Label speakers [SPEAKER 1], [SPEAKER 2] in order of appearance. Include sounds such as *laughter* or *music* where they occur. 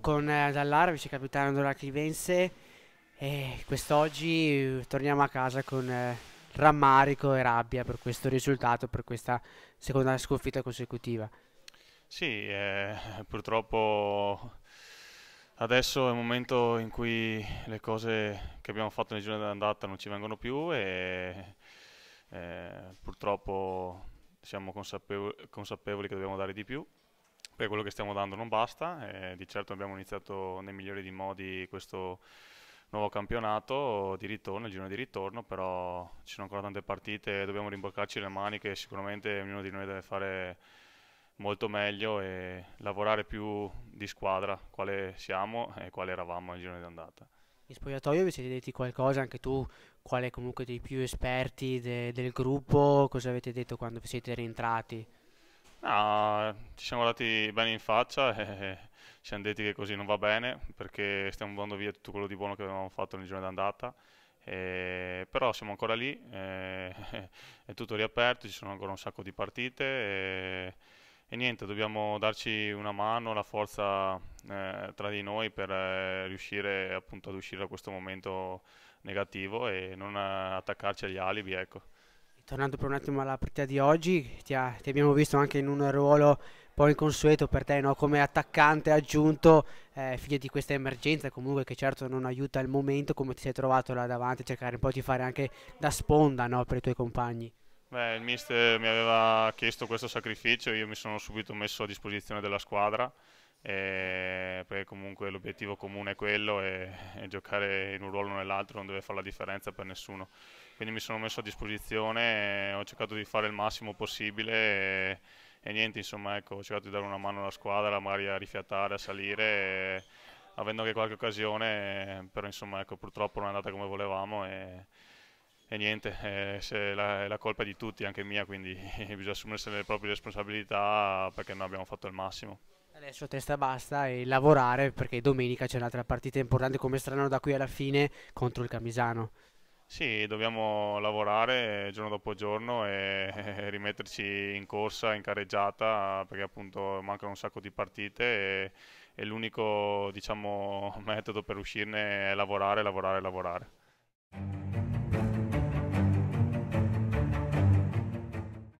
[SPEAKER 1] con eh, Dallara, vice capitano della Clivense. E quest'oggi torniamo a casa con eh, rammarico e rabbia per questo risultato, per questa seconda sconfitta consecutiva.
[SPEAKER 2] Sì, eh, purtroppo adesso è un momento in cui le cose che abbiamo fatto nel giorno d'andata non ci vengono più e eh, purtroppo siamo consapevo consapevoli che dobbiamo dare di più. Beh, quello che stiamo dando non basta, eh, di certo abbiamo iniziato nei migliori dei modi questo nuovo campionato di ritorno, il giro di ritorno, però ci sono ancora tante partite, dobbiamo rimboccarci le maniche, sicuramente ognuno di noi deve fare molto meglio e lavorare più di squadra, quale siamo e quale eravamo nel giro di andata.
[SPEAKER 1] In spogliatoio vi siete detti qualcosa anche tu, quale comunque dei più esperti de del gruppo, cosa avete detto quando vi siete rientrati?
[SPEAKER 2] No, ci siamo guardati bene in faccia e *laughs* ci siamo detti che così non va bene perché stiamo andando via tutto quello di buono che avevamo fatto nel giorno d'andata. Eh, però siamo ancora lì, eh, *laughs* è tutto riaperto, ci sono ancora un sacco di partite e, e niente, dobbiamo darci una mano, la forza eh, tra di noi per eh, riuscire appunto ad uscire da questo momento negativo e non eh, attaccarci agli alibi. Ecco
[SPEAKER 1] tornando per un attimo alla partita di oggi, ti, ha, ti abbiamo visto anche in un ruolo un po' inconsueto per te, no? come attaccante aggiunto, eh, figlio di questa emergenza comunque che certo non aiuta il momento, come ti sei trovato là davanti, cercare un po' di fare anche da sponda no? per i tuoi compagni?
[SPEAKER 2] Beh, il mister mi aveva chiesto questo sacrificio, io mi sono subito messo a disposizione della squadra eh, perché comunque l'obiettivo comune è quello e, e giocare in un ruolo o nell'altro non deve fare la differenza per nessuno. Quindi mi sono messo a disposizione, eh, ho cercato di fare il massimo possibile e, eh, e niente, insomma, ecco, ho cercato di dare una mano alla squadra, magari a rifiatare, a salire. E, eh, avendo anche qualche occasione, però insomma ecco, purtroppo non è andata come volevamo e, e niente, eh, la, la, colpa di tutti, anche mia, quindi *laughs* bisogna assumersi le proprie responsabilità perché noi abbiamo fatto il massimo.
[SPEAKER 1] Adesso testa basta e lavorare perché domenica c'è un'altra partita importante come strano da qui alla fine contro il Camisano.
[SPEAKER 2] Sì, dobbiamo lavorare giorno dopo giorno e *laughs* rimetterci in corsa, in carreggiata, perché appunto mancano un sacco di partite e, e l'unico diciamo, *laughs* metodo per uscirne è lavorare, lavorare, lavorare.